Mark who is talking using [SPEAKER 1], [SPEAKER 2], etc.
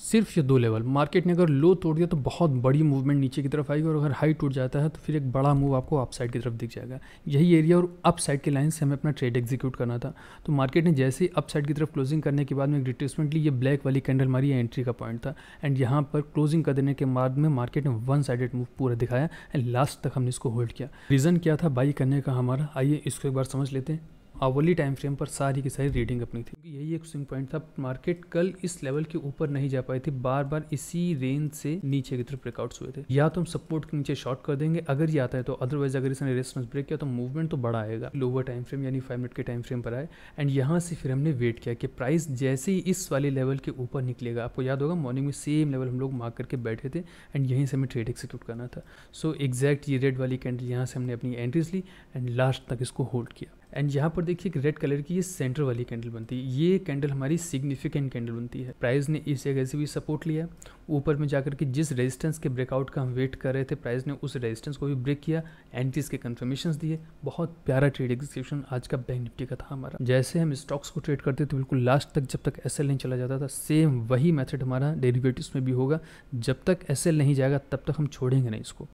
[SPEAKER 1] सिर्फ ये दो लेवल मार्केट ने अगर लो तोड़ दिया तो बहुत बड़ी मूवमेंट नीचे की तरफ आएगी और अगर हाई टूट जाता है तो फिर एक बड़ा मूव आपको अपसाइड की तरफ दिख जाएगा यही एरिया और अप साइड लाइन से हमें अपना ट्रेड एग्जीक्यूट करना था तो मार्केट ने जैसे ही अप साइड की तरफ क्लोजिंग करने के बाद में एक रिट्रेसमेंट ली ये ब्लैक वाली कैंडल मारी एंट्री का पॉइंट था एंड यहाँ पर क्लोजिंग कर देने के बाद में मार्केट ने वन साइडेड मूव पूरा दिखाया एंड लास्ट तक हमने इसको होल्ड किया रीज़न क्या था बाई करने का हमारा आइए इसको एक बार समझ लेते हैं आवली टाइम फ्रेम पर सारी की सारी रीडिंग अपनी थी क्योंकि यही एक स्विंग पॉइंट था मार्केट कल इस लेवल के ऊपर नहीं जा पाई थी बार बार इसी रेंज से नीचे की तरफ ब्रेकआउट्स हुए थे या तो हम सपोर्ट के नीचे शॉर्ट कर देंगे अगर ये आता है तो अदरवाइज अगर इसने रेस्टोरेंस ब्रेक किया तो मूवमेंट तो बड़ा आएगा लोअर टाइम फ्रेम यानी फाइव मिनट के टाइम फ्रेम पर आए एंड यहाँ से फिर हमने वेट किया कि प्राइस जैसे ही इस वाले लेवल के ऊपर निकलेगा आपको याद होगा मॉर्निंग में सेम लेवल हम लोग मार्क करके बैठे थे एंड यहीं से हमें ट्रेड एक्सिक्यूट करना था सो एग्जैक्ट ये रेड वाली कैंडल यहाँ से हमने अपनी एंट्रीज ली एंड लास्ट तक इसको होल्ड किया एंड यहाँ पर देखिए एक रेड कलर की ये सेंटर वाली कैंडल बनती है ये कैंडल हमारी सिग्निफिकेंट कैंडल बनती है प्राइस ने इस जगह से भी सपोर्ट लिया ऊपर में जाकर के जिस रेजिस्टेंस के ब्रेकआउट का हम वेट कर रहे थे प्राइस ने उस रेजिस्टेंस को भी ब्रेक किया एंट्रीज के कन्फर्मेशन दिए बहुत प्यारा ट्रेड एग्जीक्यूशन आज का बैंक निफ्टी का था हमारा जैसे हम स्टॉक्स को ट्रेड करते थे बिल्कुल लास्ट तक जब तक एस नहीं चला जाता था सेम वही मैथड हमारा डेरीवेटिव में भी होगा जब तक एस नहीं जाएगा तब तक हम छोड़ेंगे नहीं इसको